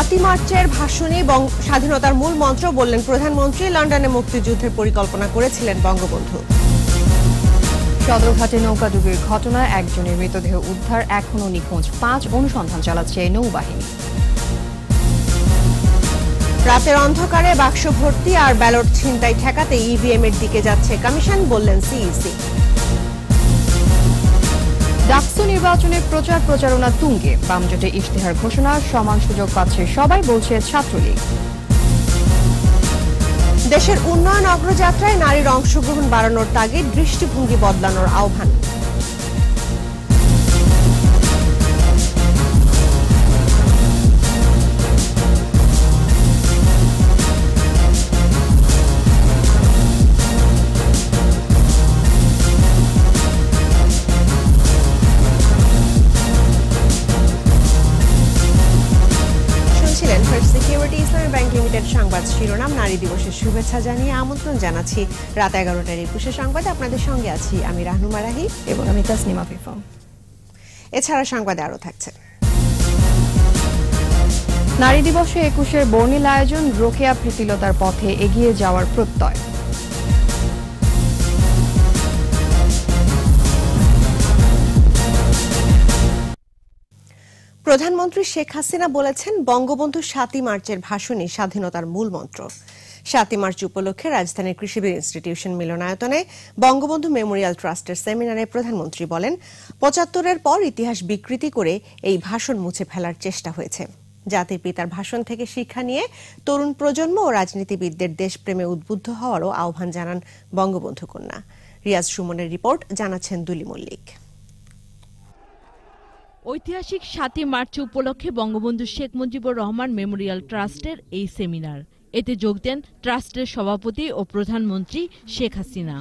সাতই মার্চের ভাষণে স্বাধীনতার মূল মন্ত্র বললেন প্রধানমন্ত্রী লন্ডনে মুক্তিযুদ্ধের পরিকল্পনা করেছিলেন বঙ্গবন্ধু সদরঘাটে ডুবির ঘটনায় একজনের মৃতদেহ উদ্ধার এখনও নিখোঁজ পাঁচ অনুসন্ধান চালাচ্ছে নৌবাহিনী রাতের অন্ধকারে বাক্স ভর্তি আর ব্যালট ছিনতাই ঠেকাতে ইভিএম e এর দিকে যাচ্ছে কমিশন বললেন সিইসি ডাকসু নির্বাচনের প্রচার প্রচারণা তুঙ্গে বামজোটে ইশতেহার ঘোষণা সমান সুযোগ পাচ্ছে সবাই বলছে ছাত্রলীগ দেশের উন্নয়ন অগ্রযাত্রায় নারীর অংশগ্রহণ বাড়ানোর তাগিদ দৃষ্টিভঙ্গি বদলানোর আহ্বান সংবাদ শিরোনাম নারী দিবসের শুভেচ্ছা জানিয়ে আমন্ত্রণ জানাচ্ছি রাত এগারোটার একুশে সংবাদে আপনাদের সঙ্গে আছি আমি রাহনুমা রাহি এবং আমি তাসনিমা ফিফা এছাড়া সংবাদে আরও থাকছে নারী দিবসে একুশের বর্ণিল আয়োজন রোকেয়া প্রীতিলতার পথে এগিয়ে যাওয়ার প্রত্যয় প্রধানমন্ত্রী শেখ হাসিনা বলেছেন বঙ্গবন্ধু সাতই মার্চের ভাষণই স্বাধীনতার মূল মন্ত্র সাতই মার্চ উপলক্ষে রাজধানীর কৃষিবীর ইনস্টিটিউশন মিলনায়তনে বঙ্গবন্ধু মেমোরিয়াল ট্রাস্টের সেমিনারে প্রধানমন্ত্রী বলেন পঁচাত্তরের পর ইতিহাস বিকৃতি করে এই ভাষণ মুছে ফেলার চেষ্টা হয়েছে জাতির পিতার ভাষণ থেকে শিক্ষা নিয়ে তরুণ প্রজন্ম ও রাজনীতিবিদদের দেশপ্রেমে উদ্বুদ্ধ হওয়ারও আহ্বান জানান বঙ্গবন্ধু কন্যা রিয়াজ সুমনের রিপোর্ট জানাচ্ছেন দুলি মল্লিক ঐতিহাসিক সাতই মার্চ উপলক্ষে বঙ্গবন্ধু শেখ মুজিবুর রহমান মেমোরিয়াল ট্রাস্টের এই সেমিনার এতে যোগ দেন ট্রাস্টের সভাপতি ও প্রধানমন্ত্রী শেখ হাসিনা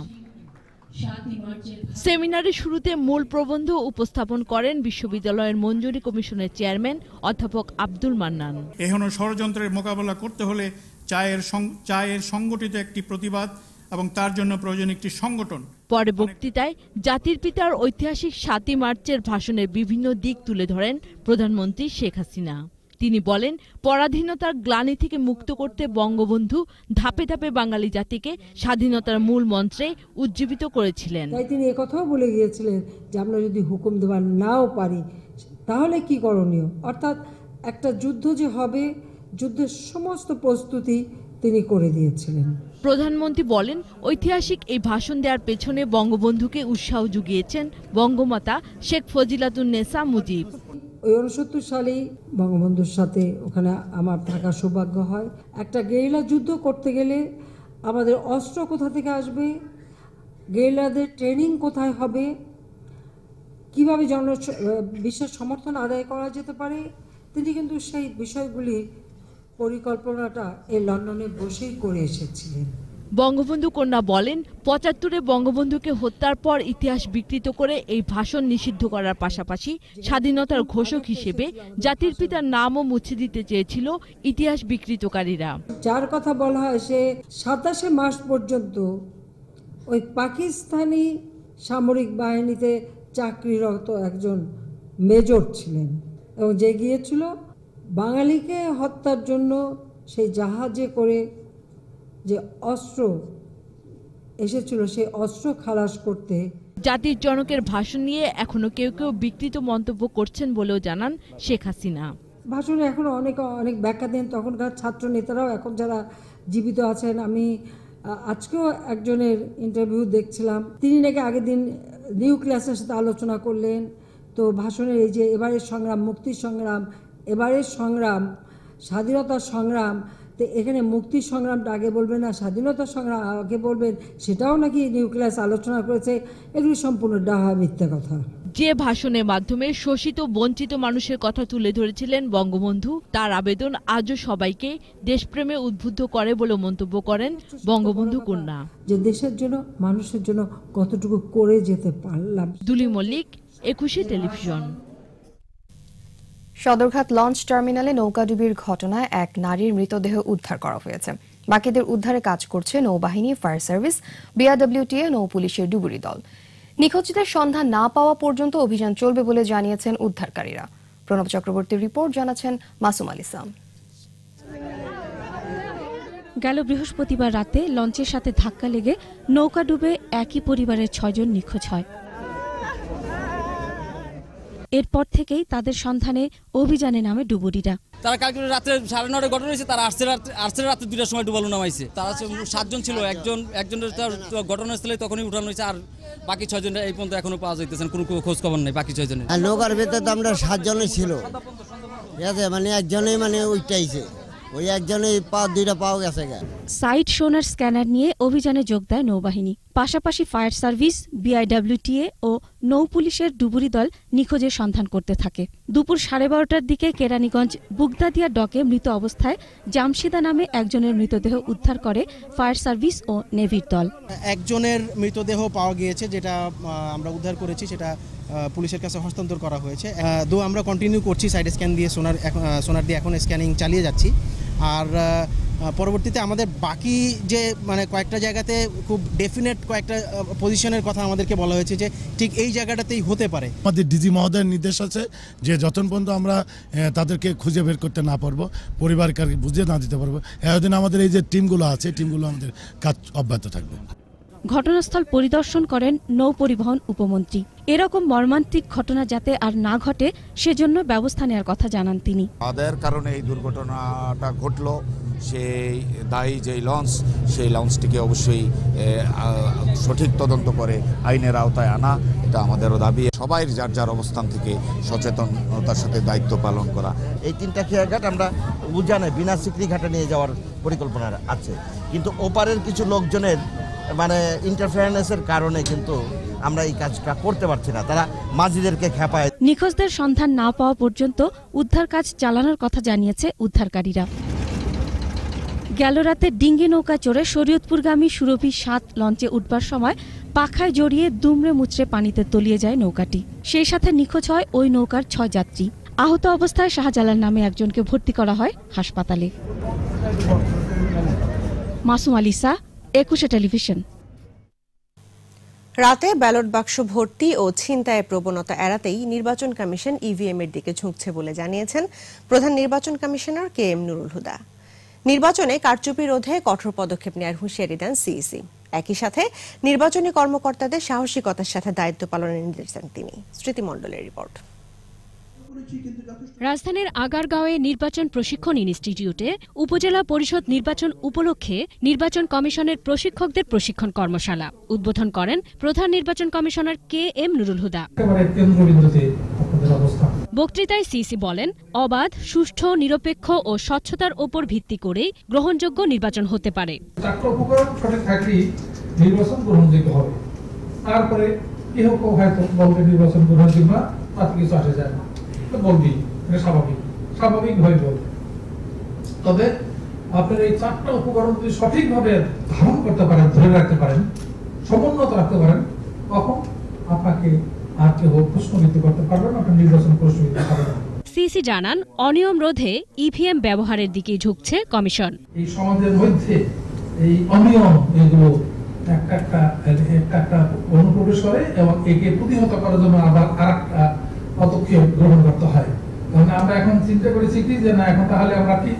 সেমিনারের শুরুতে মূল প্রবন্ধ উপস্থাপন করেন বিশ্ববিদ্যালয়ের মঞ্জুরি কমিশনের চেয়ারম্যান অধ্যাপক আব্দুল মান্নান এখনো ষড়যন্ত্রের মোকাবেলা করতে হলে চায়ের চায়ের সংগঠিত একটি প্রতিবাদ এবং তার জন্য প্রয়োজন একটি সংগঠন পরে বক্তৃতায় জাতির পিতার ঐতিহাসিক সাতই মার্চের ভাষণের বিভিন্ন দিক তুলে ধরেন প্রধানমন্ত্রী শেখ হাসিনা তিনি বলেন পরাধীনতার গ্লানি থেকে মুক্ত করতে বঙ্গবন্ধু ধাপে ধাপে বাঙালি জাতিকে স্বাধীনতার মূল মন্ত্রে উজ্জীবিত করেছিলেন তাই তিনি একথাও বলে গিয়েছিলেন যে আমরা যদি হুকুম দেওয়ার নাও পারি তাহলে কি করণীয় অর্থাৎ একটা যুদ্ধ যে হবে যুদ্ধের সমস্ত প্রস্তুতি তিনি করে দিয়েছিলেন প্রধানমন্ত্রী বলেন ঐতিহাসিক এই ভাষণ দেওয়ার পেছনে বঙ্গবন্ধুকে উৎসাহ যুগিয়েছেন বঙ্গমাতা শেখ ফজিলাতুন্নেসা মুজিব ওই উনসত্তর সালেই বঙ্গবন্ধুর সাথে ওখানে আমার থাকার সৌভাগ্য হয় একটা গেরিলা যুদ্ধ করতে গেলে আমাদের অস্ত্র কোথা থেকে আসবে গেরিলাদের ট্রেনিং কোথায় হবে কিভাবে জন বিশ্বের সমর্থন আদায় করা যেতে পারে তিনি কিন্তু সেই বিষয়গুলি পরিকল্পনাটা এই লন্ডনে বসেই করে এসেছিলেন বঙ্গবন্ধু কন্যা বলেন পঁচাত্তরে বঙ্গবন্ধুকে হত্যার পর ইতিহাস বিকৃত করে এই ভাষণ নিষিদ্ধ করার পাশাপাশি স্বাধীনতার ঘোষক হিসেবে জাতির পিতার নামও মুছে দিতে চেয়েছিল ইতিহাস বিকৃতকারীরা যার কথা বলা হয় সে সাতাশে মাস পর্যন্ত ওই পাকিস্তানি সামরিক বাহিনীতে চাকরিরত একজন মেজর ছিলেন এবং যে গিয়েছিল বাঙালিকে হত্যার জন্য সেই জাহাজে করে যে অস্ত্র এসেছিল সেই অস্ত্র খালাস করতে জাতির জনকের ভাষণ নিয়ে এখনো কেউ কেউ বিকৃত মন্তব্য করছেন বলেও জানান শেখ হাসিনা ভাষণে এখন অনেক অনেক ব্যাখ্যা দেন তখনকার ছাত্র নেতারাও এখন যারা জীবিত আছেন আমি আজকেও একজনের ইন্টারভিউ দেখছিলাম তিনি নাকি আগের দিন নিউ ক্লাসের সাথে আলোচনা করলেন তো ভাষণের এই যে এবারের সংগ্রাম মুক্তির সংগ্রাম এবারের সংগ্রাম স্বাধীনতা সংগ্রাম তো এখানে মুক্তি সংগ্রামটা আগে বলবেন না স্বাধীনতা সংগ্রাম আগে বলবেন সেটাও নাকি নিউক্লিয়াস আলোচনা করেছে এগুলি সম্পূর্ণ ডাহা মিথ্যা কথা যে ভাষণের মাধ্যমে শোষিত বঞ্চিত মানুষের কথা তুলে ধরেছিলেন বঙ্গবন্ধু তার আবেদন আজও সবাইকে দেশপ্রেমে উদ্বুদ্ধ করে বলে মন্তব্য করেন বঙ্গবন্ধু কন্যা যে দেশের জন্য মানুষের জন্য কতটুকু করে যেতে পারলাম দুলি মল্লিক একুশে টেলিভিশন সদরঘাট লঞ্চ টার্মিনালে নৌকাডুবির ঘটনায় এক নারীর মৃতদেহ উদ্ধার করা হয়েছে বাকিদের উদ্ধারে কাজ করছে নৌবাহিনী ফায়ার সার্ভিস বিআরডব্লিউটিএ নৌ পুলিশের ডুবুরি দল নিখোঁজদের সন্ধান না পাওয়া পর্যন্ত অভিযান চলবে বলে জানিয়েছেন উদ্ধারকারীরা প্রণব চক্রবর্তীর রিপোর্ট জানাচ্ছেন মাসুম আল ইসলাম গেল বৃহস্পতিবার রাতে লঞ্চের সাথে ধাক্কা লেগে নৌকা ডুবে একই পরিবারের ছয়জন নিখোঁজ হয় এরপর থেকেই তাদের সন্ধানে অভিযানে নামে ডুবুরিরা তারা কালকে রাত্রে সাড়ে নটায় ঘটনা হয়েছে তারা আসছে আসছে রাত্রে দুটার সময় ডুবালো নামাইছে তারা সাতজন ছিল একজন একজনের ঘটনাস্থলে তখনই উঠানো হয়েছে আর বাকি ছয়জন এই পর্যন্ত এখনো পাওয়া যাইতেছে কোনো খোঁজ খবর নেই বাকি ছয়জনের নৌকার ভেতর তো আমরা সাতজনই ছিল ঠিক আছে মানে একজনেই মানে ওইটাইছে ওই একজনেই পা দুইটা পাও গেছে সাইট সোনার স্ক্যানার নিয়ে অভিযানে যোগ দেয় নৌবাহিনী পাশাপাশি ফায়ার সার্ভিস বিআইডব্লিউটিএ ও নৌ পুলিশের ডুবুরি দল নিখোঁজের সন্ধান করতে থাকে দুপুর সাড়ে বারোটার দিকে কেরানীগঞ্জ বুগদাদিয়া ডকে মৃত অবস্থায় জামশিদা নামে একজনের মৃতদেহ উদ্ধার করে ফায়ার সার্ভিস ও নেভির দল একজনের মৃতদেহ পাওয়া গিয়েছে যেটা আমরা উদ্ধার করেছি সেটা পুলিশের কাছে হস্তান্তর করা হয়েছে দো আমরা কন্টিনিউ করছি সাইড স্ক্যান দিয়ে সোনার সোনার দিয়ে এখন স্ক্যানিং চালিয়ে যাচ্ছি আর পরবর্তীতে আমাদের বাকি যে মানে কয়েকটা জায়গাতে খুব ডেফিনেট কয়েকটা পজিশনের কথা আমাদেরকে বলা হয়েছে যে ঠিক এই জায়গাটাতেই হতে পারে আমাদের ডিজি মহোদয়ের নির্দেশ আছে যে যতন পর্যন্ত আমরা তাদেরকে খুঁজে বের করতে না পারবো পরিবারকে বুঝিয়ে না দিতে পারবো এতদিন আমাদের এই যে টিমগুলো আছে টিমগুলো আমাদের কাজ অব্যাহত থাকবে ঘটনাস্থল পরিদর্শন করেন নৌপরিবহন উপমন্ত্রী এরকম মর্মান্তিক ঘটনা যাতে আর না ঘটে সেজন্য ব্যবস্থা নেওয়ার কথা জানান তিনি আদায়ের কারণে এই দুর্ঘটনাটা ঘটলো সেই দায়ী যে লঞ্চ সেই লঞ্চটিকে অবশ্যই সঠিক তদন্ত করে আইনের আওতায় আনা এটা আমাদেরও দাবি সবাই যার যার অবস্থান থেকে সচেতনতার সাথে দায়িত্ব পালন করা এই তিনটা খেয়াঘাট আমরা উজানে বিনা স্বীকৃতি ঘাটে নিয়ে যাওয়ার পরিকল্পনা আছে কিন্তু ওপারের কিছু লোকজনের মানে ইন্টারফেয়ারেন্সের কারণে কিন্তু আমরা এই কাজটা করতে পারছি না তারা মাঝিদেরকে খেপায় নিখোঁজদের সন্ধান না পাওয়া পর্যন্ত উদ্ধার কাজ চালানোর কথা জানিয়েছে উদ্ধারকারীরা গেল রাতে ডিঙ্গি নৌকা চড়ে শরীয়তপুরগামী সুরভি সাত লঞ্চে উঠবার সময় পাখায় জড়িয়ে দুমড়ে মুচড়ে পানিতে তলিয়ে যায় নৌকাটি সেই সাথে নিখোঁজ হয় ওই নৌকার ছয় যাত্রী আহত অবস্থায় শাহজালাল নামে একজনকে ভর্তি করা হয় হাসপাতালে মাসুম আলিসা একুশে টেলিভিশন রাতে ব্যালট বাক্স ভর্তি ও ছিনতায় প্রবণতা এড়াতেই নির্বাচন কমিশন ইভিএম e এর দিকে ঝুঁকছে বলে জানিয়েছেন প্রধান নির্বাচন commissioner K M Nurul Huda নির্বাচনে কারচুপি রোধে কঠোর পদক্ষেপ নেওয়ার হুঁশিয়ারি দেন সিইসি e একই সাথে নির্বাচনী কর্মকর্তাদের সাহসিকতার সাথে দায়িত্ব পালনের নির্দেশ দেন তিনি স্মৃতিমণ্ডলের রিপোর্ট রাজধানীর আগারগাঁওয়ে নির্বাচন প্রশিক্ষণ ইনস্টিটিউটে উপজেলা পরিষদ নির্বাচন উপলক্ষে নির্বাচন কমিশনের প্রশিক্ষকদের প্রশিক্ষণ কর্মশালা উদ্বোধন করেন প্রধান নির্বাচন commissioner K M Nurul Huda বক্তৃতায় সিসি বলেন অবাধ সুষ্ঠু নিরপেক্ষ ও স্বচ্ছতার ওপর ভিত্তি করে গ্রহণযোগ্য নির্বাচন হতে পারে তারপরে কেউ কেউ হয়তো বলতে নির্বাচন গ্রহণযোগ্য না তাতে কিছু আসে যায় না বন্দি এটা স্বাভাবিক স্বাভাবিকভাবে বলবে তবে আপনার এই চারটা উপকরণ যদি সঠিকভাবে ধারণ করতে পারেন ধরে রাখতে পারেন সমুন্নত রাখতে পারেন তখন আপনাকে আর কেউ প্রশ্নবিদ্ধ করতে পারবেন আপনার নির্বাচন প্রশ্নবিদ্ধ করতে সিসি জানান অনিয়ম রোধে ইভিএম e ব্যবহারের দিকে ঝুঁকছে কমিশন এই সমাজের মধ্যে এই অনিয়ম এগুলো একটা একটা একটা অনুপ্রবেশ করে এবং একে প্রতিহত করার জন্য আবার পদক্ষেপ গ্রহণ করতে হয় কারণ আমরা এখন চিন্তা করেছি কি যে না এখন তাহলে আমরা কি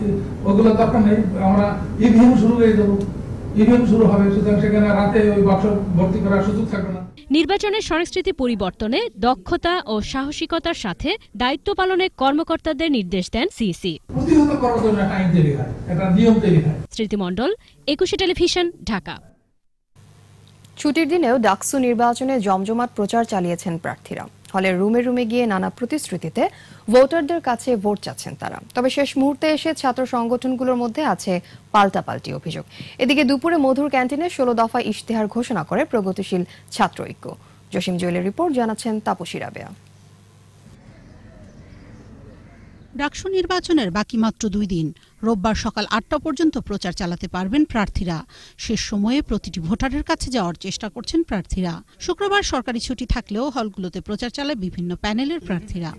ওগুলো তখন আমরা ইভিএম শুরু হয়ে যাবো ইভিএম শুরু হবে সুতরাং সেখানে রাতে ওই বাক্স ভর্তি করার সুযোগ থাকবে না নির্বাচনের সংস্কৃতি পরিবর্তনে দক্ষতা ও সাহসিকতার সাথে দায়িত্ব পালনে কর্মকর্তাদের নির্দেশ দেন সিসি প্রতিহত একুশে টেলিভিশন ঢাকা ছুটির দিনেও ডাকসু নির্বাচনে জমজমাট প্রচার চালিয়েছেন প্রার্থীরা ফলে রুমে রুমে গিয়ে নানা প্রতিশ্রুতিতে ভোটারদের কাছে ভোট চাচ্ছেন তারা তবে শেষ মুহূর্তে এসে ছাত্র সংগঠনগুলোর মধ্যে আছে পাল্টাপাল্টি অভিযোগ এদিকে দুপুরে মধুর ক্যান্টিনে ষোলো দফা ইশতেহার ঘোষণা করে প্রগতিশীল ছাত্র ঐক্য জসিম জুয়েলের রিপোর্ট জানাচ্ছেন তাপসী রাবেয়া ডাকসু নির্বাচনের বাকি মাত্র দুই দিন রোববার সকাল আটটা পর্যন্ত প্রচার চালাতে পারবেন প্রার্থীরা শেষ সময়ে প্রতিটি ভোটারের কাছে যাওয়ার চেষ্টা করছেন প্রার্থীরা শুক্রবার সরকারি ছুটি থাকলেও হলগুলোতে প্রচার চালায় বিভিন্ন প্যানেলের প্রার্থীরা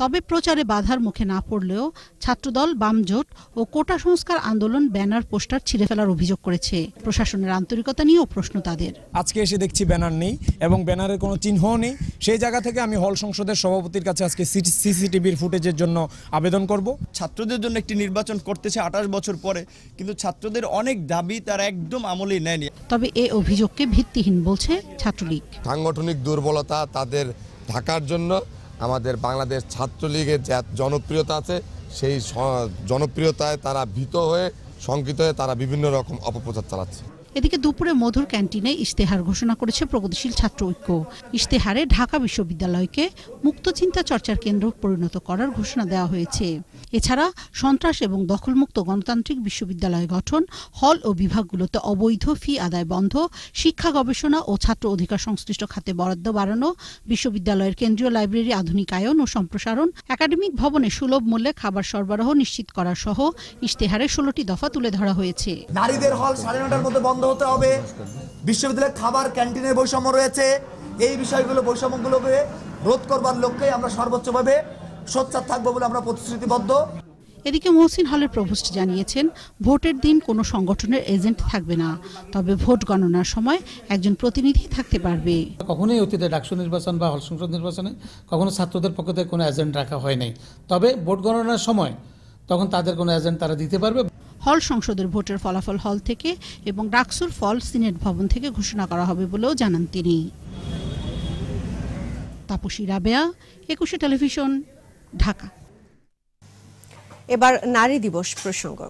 তবে প্রচারে বাধার মুখে না পড়লেও ছাত্রদল বামজোট ও কোটা সংস্কার আন্দোলন ব্যানার পোস্টার ছিঁড়ে ফেলার অভিযোগ করেছে প্রশাসনের আন্তরিকতা নিয়েও প্রশ্ন তাদের আজকে এসে দেখছি ব্যানার নেই এবং ব্যানারের কোনো চিহ্ন নেই সেই জায়গা থেকে আমি হল সংসদের সভাপতির কাছে আজকে সিসিটিভির ফুটেজের জন্য আবেদন করব ছাত্রদের জন্য একটি নির্বাচন করতেছে আঠাশ বছর পরে কিন্তু ছাত্রদের অনেক দাবি তারা একদম আমলেই নেয়নি তবে এ অভিযোগকে ভিত্তিহীন বলছে ছাত্রলীগ সাংগঠনিক দুর্বলতা তাদের ঢাকার জন্য আমাদের বাংলাদেশ ছাত্রলীগের যে জনপ্রিয়তা আছে সেই জনপ্রিয়তায় তারা ভীত হয়ে শঙ্কিত হয়ে তারা বিভিন্ন রকম অপপ্রচার চালাচ্ছে এদিকে দুপুরে মধুর ক্যান্টিনে ইশতেহার ঘোষণা করেছে প্রগতিশীল ছাত্র ঐক্য ইশতেহারে ঢাকা বিশ্ববিদ্যালয়কে মুক্ত চিন্তা চর্চার কেন্দ্র পরিণত করার ঘোষণা দেওয়া হয়েছে এছাড়া সন্ত্রাস এবং দখলমুক্ত গণতান্ত্রিক বিশ্ববিদ্যালয় গঠন হল ও বিভাগগুলোতে অবৈধ ফি আদায় বন্ধ শিক্ষা গবেষণা ও ছাত্র অধিকার সংশ্লিষ্ট খাতে বরাদ্দ বাড়ানো বিশ্ববিদ্যালয়ের কেন্দ্রীয় লাইব্রেরি আধুনিকায়ন ও সম্প্রসারণ একাডেমিক ভবনে সুলভ মূল্যে খাবার সরবরাহ নিশ্চিত করা সহ ইশতেহারে ষোলোটি দফা তুলে ধরা হয়েছে নারীদের হল সাড়ে নটার মধ্যে বন্ধ হতে হবে বিশ্ববিদ্যালয়ের খাবার ক্যান্টিনের বৈষম্য রয়েছে এই বিষয়গুলো বৈষম্যগুলোকে রোধ করবার লক্ষ্যে আমরা সর্বোচ্চভাবে সোচ্চার থাকবো বলে আমরা প্রতিশ্রুতিবদ্ধ এদিকে মহসিন হলের প্রভোস্ট জানিয়েছেন ভোটের দিন কোনো সংগঠনের এজেন্ট থাকবে না তবে ভোট গণনার সময় একজন প্রতিনিধি থাকতে পারবে কখনোই অতীতে ডাকসু নির্বাচন বা হল সংসদ নির্বাচনে কখনো ছাত্রদের পক্ষ থেকে কোনো এজেন্ট রাখা হয় নাই তবে ভোট গণনার সময় তখন তাদের কোনো এজেন্ট তারা দিতে পারবে হল সংসদের ভোটের ফলাফল হল থেকে এবং ডাকসুর ফল সিনেট ভবন থেকে ঘোষণা করা হবে বলেও জানান তিনি তাপসী রাবেয়া একুশে টেলিভিশন ঢাকা এবার নারী দিবস প্রসঙ্গ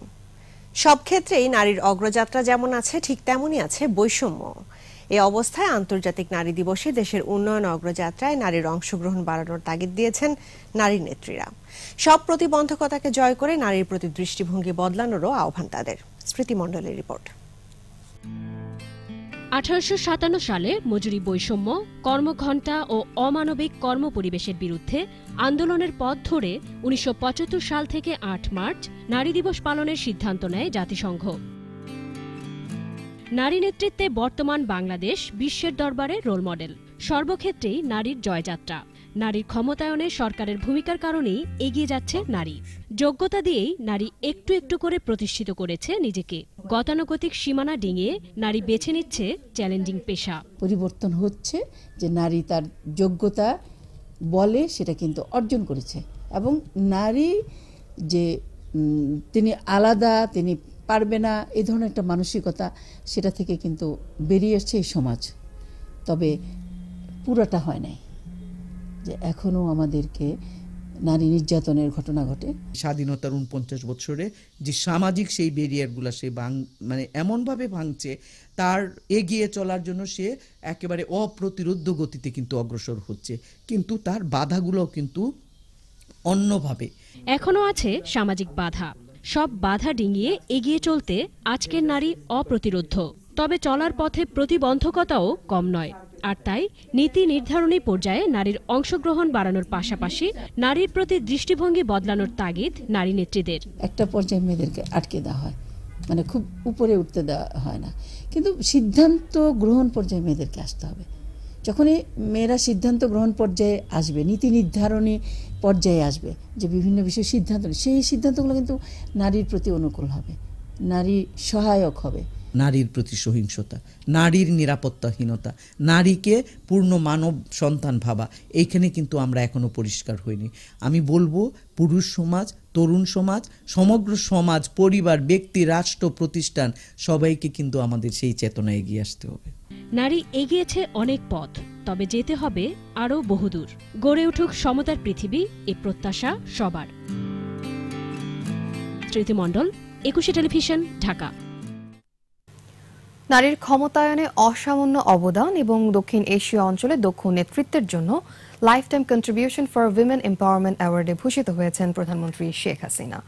সব ক্ষেত্রেই নারীর অগ্রযাত্রা যেমন আছে ঠিক তেমনই আছে বৈষম্য এ অবস্থায় আন্তর্জাতিক নারী দিবসে দেশের উন্নয়ন অগ্রযাত্রায় নারীর অংশগ্রহণ বাড়ানোর তাগিদ দিয়েছেন নারী নেত্রীরা সব প্রতিবন্ধকতাকে জয় করে নারীর প্রতি দৃষ্টিভঙ্গি বদলানোরও আহ্বান তাদের স্মৃতিমণ্ডলের রিপোর্ট আঠারোশো সালে মজুরি বৈষম্য কর্মঘণ্টা ও অমানবিক কর্মপরিবেশের বিরুদ্ধে আন্দোলনের পথ ধরে উনিশশো সাল থেকে আট মার্চ নারী দিবস পালনের সিদ্ধান্ত নেয় জাতিসংঘ নারী নেতৃত্বে বর্তমান বাংলাদেশ বিশ্বের দরবারে রোল মডেল সর্বক্ষেত্রেই নারীর জয়যাত্রা নারীর ক্ষমতায়নে সরকারের ভূমিকার কারণেই এগিয়ে যাচ্ছে নারী যোগ্যতা দিয়েই নারী একটু একটু করে প্রতিষ্ঠিত করেছে নিজেকে গতানুগতিক সীমানা ডিঙিয়ে নারী বেছে নিচ্ছে চ্যালেঞ্জিং পেশা পরিবর্তন হচ্ছে যে নারী তার যোগ্যতা বলে সেটা কিন্তু অর্জন করেছে এবং নারী যে তিনি আলাদা তিনি পারবে না এ ধরনের একটা মানসিকতা সেটা থেকে কিন্তু বেরিয়ে আসছে এই সমাজ তবে পুরোটা হয় নাই যে এখনও আমাদেরকে নারী নির্যাতনের ঘটনা ঘটে স্বাধীনতার উনপঞ্চাশ বছরে যে সামাজিক সেই ব্যারিয়ারগুলো সে ভাঙ মানে এমনভাবে ভাঙছে তার এগিয়ে চলার জন্য সে একেবারে অপ্রতিরোধ গতিতে কিন্তু অগ্রসর হচ্ছে কিন্তু তার বাধাগুলো কিন্তু অন্যভাবে এখনও আছে সামাজিক বাধা সব বাধা ডিঙিয়ে এগিয়ে চলতে আজকের নারী অপ্রতিরোধ্য তবে চলার পথে প্রতিবন্ধকতাও কম নয় আর তাই নীতি নির্ধারণী পর্যায়ে নারীর অংশগ্রহণ বাড়ানোর পাশাপাশি নারীর প্রতি দৃষ্টিভঙ্গি বদলানোর তাগিদ নারী নেত্রীদের একটা পর্যায়ে মেয়েদেরকে আটকে দেওয়া হয় মানে খুব উপরে উঠতে দেওয়া হয় না কিন্তু সিদ্ধান্ত গ্রহণ পর্যায়ে মেয়েদেরকে আসতে হবে যখনই মেয়েরা সিদ্ধান্ত গ্রহণ পর্যায়ে আসবে নীতি নির্ধারণী পর্যায়ে আসবে যে বিভিন্ন বিষয়ে সিদ্ধান্ত সেই সিদ্ধান্তগুলো কিন্তু নারীর প্রতি অনুকূল হবে নারী সহায়ক হবে নারীর প্রতি সহিংসতা নারীর নিরাপত্তাহীনতা নারীকে পূর্ণ মানব সন্তান ভাবা এইখানে কিন্তু আমরা এখনও পরিষ্কার হইনি আমি বলবো পুরুষ সমাজ তরুণ সমাজ সমগ্র সমাজ পরিবার ব্যক্তি রাষ্ট্র প্রতিষ্ঠান সবাইকে কিন্তু আমাদের সেই চেতনায় এগিয়ে আসতে হবে নারী এগিয়েছে অনেক পথ তবে যেতে হবে আরও বহুদূর গড়ে উঠুক সমতার পৃথিবী এ প্রত্যাশা সবার স্মৃতিমণ্ডল একুশে টেলিভিশন ঢাকা নারীর ক্ষমতায়নে অসামান্য অবদান এবং দক্ষিণ এশীয় অঞ্চলে দক্ষ নেতৃত্বের জন্য lifetime contribution for women empowerment অ্যাওয়ার্ডে ভূষিত হয়েছেন প্রধানমন্ত্রী শেখ হাসিনা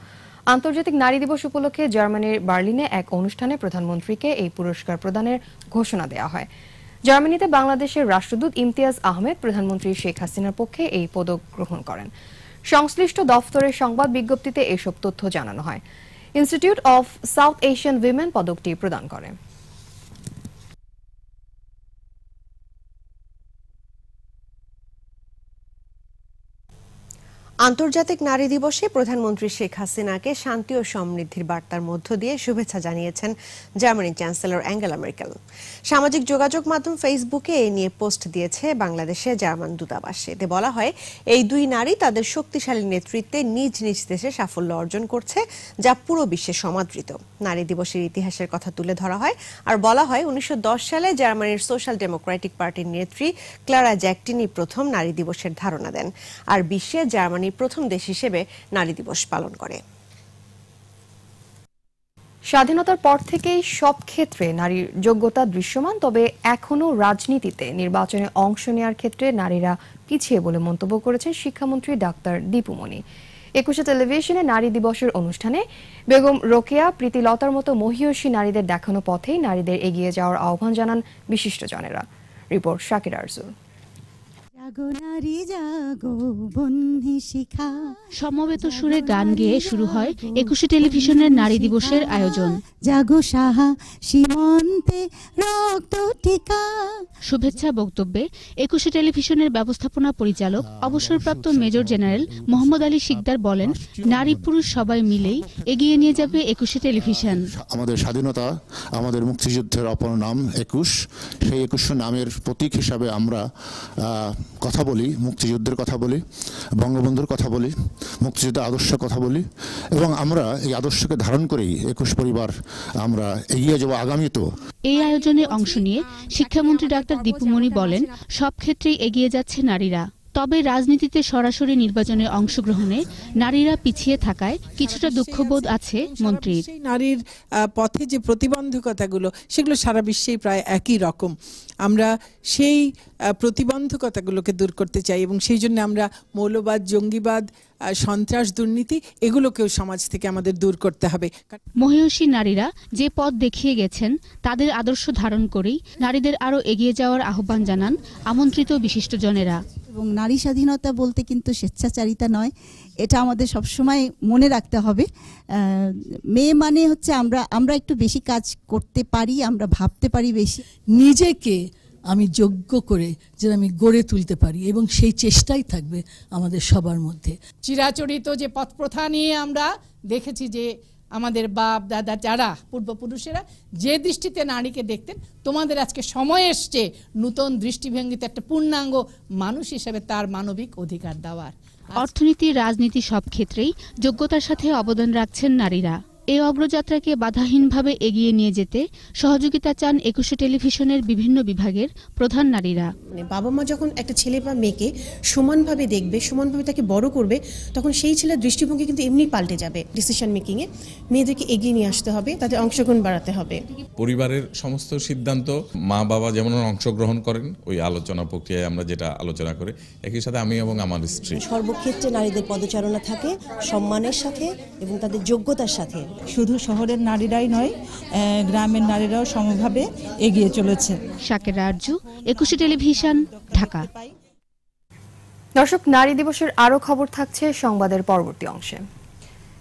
আন্তর্জাতিক নারী দিবস উপলক্ষে জার্মানির বার্লিনে এক অনুষ্ঠানে প্রধানমন্ত্রীকে এই পুরস্কার প্রদানের ঘোষণা দেওয়া হয় জার্মানিতে বাংলাদেশের রাষ্ট্রদূত ইমতিয়াজ আহমেদ প্রধানমন্ত্রী শেখ হাসিনার পক্ষে এই পদক গ্রহণ করেন সংশ্লিষ্ট দফতরের সংবাদ বিজ্ঞপ্তিতে এসব তথ্য জানানো হয় institute of South Asian women পদকটি প্রদান করে আন্তর্জাতিক নারী দিবসে প্রধানমন্ত্রী শেখ হাসিনাকে শান্তি ও সমৃদ্ধির বার্তার মধ্য দিয়ে শুভেচ্ছা জানিয়েছেন জার্মানির চ্যান্সেলর অ্যাঙ্গেলা আমেরিকাল সামাজিক যোগাযোগ মাধ্যম ফেসবুকে এই নিয়ে পোস্ট দিয়েছে বাংলাদেশে জার্মান দূতাবাস এতে বলা হয় এই দুই নারী তাদের শক্তিশালী নেতৃত্বে নিজ নিজ দেশে সাফল্য অর্জন করছে যা পুরো বিশ্বে সমাদৃত নারী দিবসের ইতিহাসের কথা তুলে ধরা হয় আর বলা হয় উনিশশো সালে জার্মানির সোশ্যাল ডেমোক্রেটিক পার্টির নেত্রী ক্লারা জ্যাকটিনি প্রথম নারী দিবসের ধারণা দেন আর বিশ্বে জার্মানি প্রথম দেশ হিসেবে নারী দিবস পালন করে স্বাধীনতার পর থেকেই সব ক্ষেত্রে নারীর যোগ্যতা দৃশ্যমান তবে এখনও রাজনীতিতে নির্বাচনে অংশ নেওয়ার ক্ষেত্রে নারীরা পিছিয়ে বলে মন্তব্য করেছেন শিক্ষামন্ত্রী ডাক্তার দীপুমণি একুশে টেলিভিশনে নারী দিবসের অনুষ্ঠানে বেগম রোকেয়া প্রীতিলতার মতো মহিয়সী নারীদের দেখানো পথেই নারীদের এগিয়ে যাওয়ার আহ্বান জানান বিশিষ্টজনেরা রিপোর্ট শাকির আরজুল জাগো নারী জাগো শিখা সমবেত সুরে গান গেয়ে শুরু হয় একুশে টেলিভিশনের নারী দিবসের আয়োজন জাগো সাহা সীমন্তে রক্ত টিকা শুভেচ্ছা বক্তব্যে একুশে টেলিভিশনের ব্যবস্থাপনা পরিচালক হ্যাঁ, অবসরপ্রাপ্ত মেজর জেনারেল মোহাম্মদ আলী শিকদার হ্যাঁ, বলেন নারী পুরুষ সবাই মিলেই এগিয়ে নিয়ে যাবে একুশে টেলিভিশন আমাদের স্বাধীনতা আমাদের মুক্তিযুদ্ধের অপর নাম একুশ সেই একুশ নামের প্রতীক হিসাবে আমরা কথা বলি মুক্তিযুদ্ধের কথা বলি বঙ্গবন্ধুর কথা বলি মুক্তিযুদ্ধের আদর্শের কথা বলি এবং আমরা এই আদর্শকে ধারণ করেই একুশ পরিবার আমরা এগিয়ে যাবো তো এই আয়োজনে অংশ নিয়ে শিক্ষামন্ত্রী ডাক্তার দীপুমণি বলেন সব ক্ষেত্রেই এগিয়ে যাচ্ছে নারীরা তবে রাজনীতিতে সরাসরি নির্বাচনে অংশগ্রহণে নারীরা পিছিয়ে থাকায় কিছুটা দুঃখবোধ আছে মন্ত্রীর নারীর পথে যে প্রতিবন্ধকতাগুলো সেগুলো সারা বিশ্বেই প্রায় একই রকম আমরা সেই প্রতিবন্ধকতাগুলোকে দূর করতে চাই এবং সেই জন্য আমরা মৌলবাদ জঙ্গিবাদ সন্ত্রাস দুর্নীতি এগুলোকেও সমাজ থেকে আমাদের দূর করতে হবে মহিষী নারীরা যে পথ দেখিয়ে গেছেন তাদের আদর্শ ধারণ করেই নারীদের আরও এগিয়ে যাওয়ার আহ্বান জানান আমন্ত্রিত বিশিষ্টজনেরা এবং নারী স্বাধীনতা বলতে কিন্তু স্বেচ্ছাচারিতা নয় এটা আমাদের সবসময় মনে রাখতে হবে মেয়ে মানে হচ্ছে আমরা আমরা একটু বেশি কাজ করতে পারি আমরা ভাবতে পারি বেশি নিজেকে আমি যোগ্য করে যে আমি গড়ে তুলতে পারি এবং সেই চেষ্টাই থাকবে আমাদের সবার মধ্যে চিরাচরিত যে পথ প্রথা নিয়ে আমরা দেখেছি যে আমাদের বাপ দাদা যারা পূর্বপুরুষেরা যে দৃষ্টিতে নারীকে দেখতেন তোমাদের আজকে সময় এসছে নূতন দৃষ্টিভঙ্গিতে একটা পূর্ণাঙ্গ মানুষ হিসেবে তার মানবিক অধিকার দেওয়ার অর্থনীতি রাজনীতি সব ক্ষেত্রেই যোগ্যতার সাথে অবদান রাখছেন নারীরা এ অগ্রযাত্রাকে বাধাহীনভাবে এগিয়ে নিয়ে যেতে সহযোগিতা চান একুশে টেলিভিশনের বিভিন্ন বিভাগের প্রধান নারীরা মানে বাবা মা যখন একটা ছেলে বা মেয়েকে সমানভাবে দেখবে সমানভাবে তাকে বড় করবে তখন সেই ছেলের দৃষ্টিভঙ্গি কিন্তু এমনি পাল্টে যাবে ডিসিশন মেকিংয়ে মেয়েদেরকে এগিয়ে নিয়ে আসতে হবে তাদের অংশগ্রহণ বাড়াতে হবে পরিবারের সমস্ত সিদ্ধান্ত মা বাবা যেমন অংশগ্রহণ করেন ওই আলোচনা প্রক্রিয়ায় আমরা যেটা আলোচনা করি একই সাথে আমি এবং আমার স্ত্রী সর্বক্ষেত্রে নারীদের পদচারণা থাকে সম্মানের সাথে এবং তাদের যোগ্যতার সাথে শুধু শহরের নারীরাই নয় গ্রামের নারীরাও সমভাবে এগিয়ে চলেছে শাকের আরজু একুশে টেলিভিশন ঢাকা দর্শক নারী দিবসের আরো খবর থাকছে সংবাদের পরবর্তী অংশে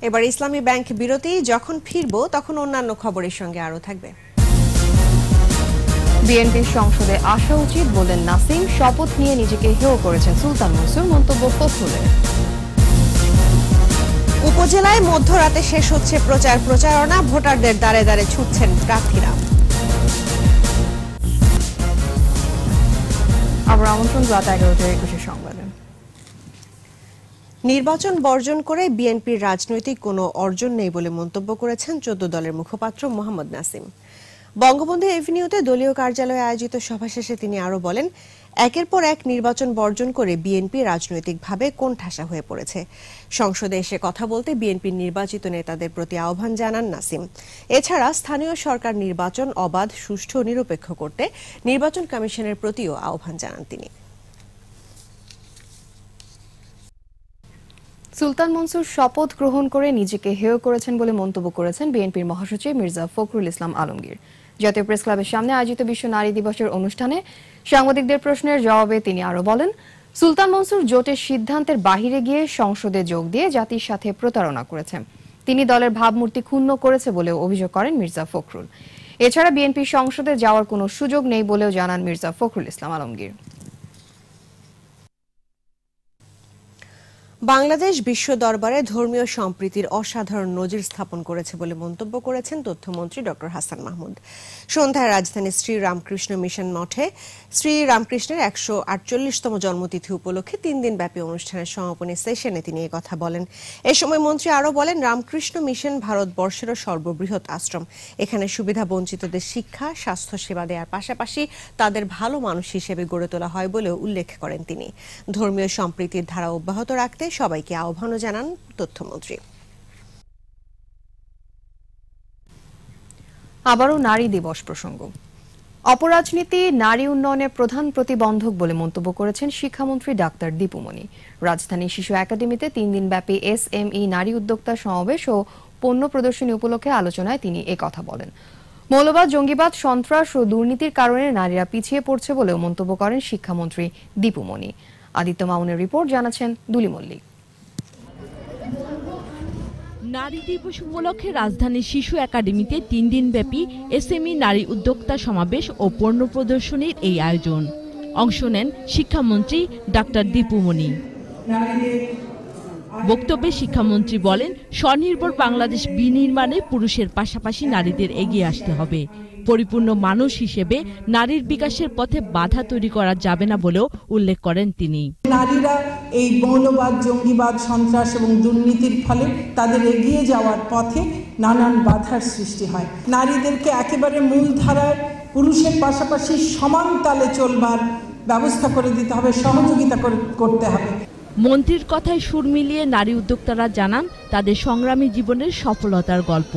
এবার ইসলামী ব্যাংক বিরতি যখন ফিরব তখন অন্যান্য খবরের সঙ্গে আরো থাকবে বিএনপির সংসদে আসা উচিত বলেন নাসিম শপথ নিয়ে নিজেকে হেয় করেছেন সুলতান মনসুর মন্তব্য ফখরুলের উপজেলায় মধ্যরাতে শেষ হচ্ছে প্রচার প্রচারণা ভোটারদের দ্বারে দ্বারে ছুটছেন প্রার্থীরা নির্বাচন বর্জন করে বিএনপির রাজনৈতিক কোনো অর্জন নেই বলে মন্তব্য করেছেন চোদ্দ দলের মুখপাত্র মোহাম্মদ নাসিম বঙ্গবন্ধু এভিনিউতে দলীয় কার্যালয়ে আয়োজিত সভা শেষে তিনি আরও বলেন একের পর এক নির্বাচন বর্জন করে বিএনপি রাজনৈতিকভাবে কোন ঠাসা হয়ে পড়েছে সংসদে এসে কথা বলতে বিএনপির নির্বাচিত নেতাদের প্রতি আহ্বান জানান নাসিম এছাড়া স্থানীয় সরকার নির্বাচন অবাধ সুষ্ঠু ও নিরপেক্ষ করতে নির্বাচন কমিশনের প্রতিও আহ্বান জানান তিনি সুলতান মনসুর শপথ গ্রহণ করে নিজেকে হেয় করেছেন বলে মন্তব্য করেছেন বিএনপির মহাসচিব মির্জা ফখরুল ইসলাম আলমগীর জাতীয় প্রেস ক্লাবের সামনে আয়োজিত বিশ্ব নারী দিবসের অনুষ্ঠানে সাংবাদিকদের প্রশ্নের জবাবে তিনি আরো বলেন সুলতান মনসুর জোটের সিদ্ধান্তের বাহিরে গিয়ে সংসদে যোগ দিয়ে জাতির সাথে প্রতারণা করেছে তিনি দলের ভাবমূর্তি ক্ষুণ্ণ করেছে বলেও অভিযোগ করেন মির্জা ফখরুল এছাড়া বিএনপি সংসদে যাওয়ার কোনো সুযোগ নেই বলেও জানান মির্জা ফখরুল ইসলাম আলমগীর বাংলাদেশ বিশ্ব দরবারে ধর্মীয় সম্প্রীতির অসাধারণ নজির স্থাপন করেছে বলে মন্তব্য করেছেন তথ্যমন্ত্রী ড হাসান মাহমুদ সন্ধ্যায় রাজধানীর শ্রী রামকৃষ্ণ মিশন মঠে শ্রী রামকৃষ্ণের একশো আটচল্লিশতম জন্মতিথি উপলক্ষে তিন ব্যাপী অনুষ্ঠানের সমাপনী সেশনে তিনি কথা বলেন এ সময় মন্ত্রী আরও বলেন রামকৃষ্ণ মিশন ভারতবর্ষেরও সর্ববৃহৎ আশ্রম এখানে সুবিধা বঞ্চিতদের শিক্ষা স্বাস্থ্য সেবা দেওয়ার পাশাপাশি তাদের ভালো মানুষ হিসেবে গড়ে তোলা হয় বলেও উল্লেখ করেন তিনি ধর্মীয় সম্প্রীতির ধারা অব্যাহত রাখতে আলোচনায় সবাইকে আহ্বানও জানান তথ্যমন্ত্রী আবারও নারী দিবস প্রসঙ্গ অপরাজনীতি নারী উন্নয়নে প্রধান প্রতিবন্ধক বলে মন্তব্য করেছেন শিক্ষামন্ত্রী ডাক্তার দীপুমণি রাজধানী শিশু একাডেমিতে তিন দিনব্যাপী এস এম ই নারী উদ্যোক্তা সমাবেশ ও পণ্য প্রদর্শনী উপলক্ষে আলোচনায় তিনি কথা বলেন মৌলবাদ জঙ্গিবাদ সন্ত্রাস ও দুর্নীতির কারণে নারীরা পিছিয়ে পড়ছে বলেও মন্তব্য করেন শিক্ষামন্ত্রী দীপুমণি আদিত্য মাউনের রিপোর্ট জানাচ্ছেন দুলি মল্লিক নারী দিবস উপলক্ষে রাজধানীর শিশু একাডেমিতে তিন দিন ব্যাপী এসএমই নারী উদ্যোক্তা সমাবেশ ও পণ্য প্রদর্শনীর এই আয়োজন অংশ নেন শিক্ষামন্ত্রী ডাক্তার দীপুমণি বক্তব্যে শিক্ষামন্ত্রী বলেন স্বনির্ভর বাংলাদেশ বিনির্মাণে পুরুষের পাশাপাশি নারীদের এগিয়ে আসতে হবে পরিপূর্ণ মানুষ হিসেবে নারীর বিকাশের পথে বাধা তৈরি করা যাবে না বলেও উল্লেখ করেন তিনি নারীরা এই মৌলবাদ জঙ্গিবাদ সন্ত্রাস এবং দুর্নীতির ফলে তাদের এগিয়ে যাওয়ার পথে নানান বাধার সৃষ্টি হয় নারীদেরকে একেবারে মূল ধারায় পুরুষের পাশাপাশি সমান তালে চলবার ব্যবস্থা করে দিতে হবে সহযোগিতা করতে হবে মন্ত্রীর কথায় সুর মিলিয়ে নারী উদ্যোক্তারা জানান তাদের সংগ্রামী জীবনের সফলতার গল্প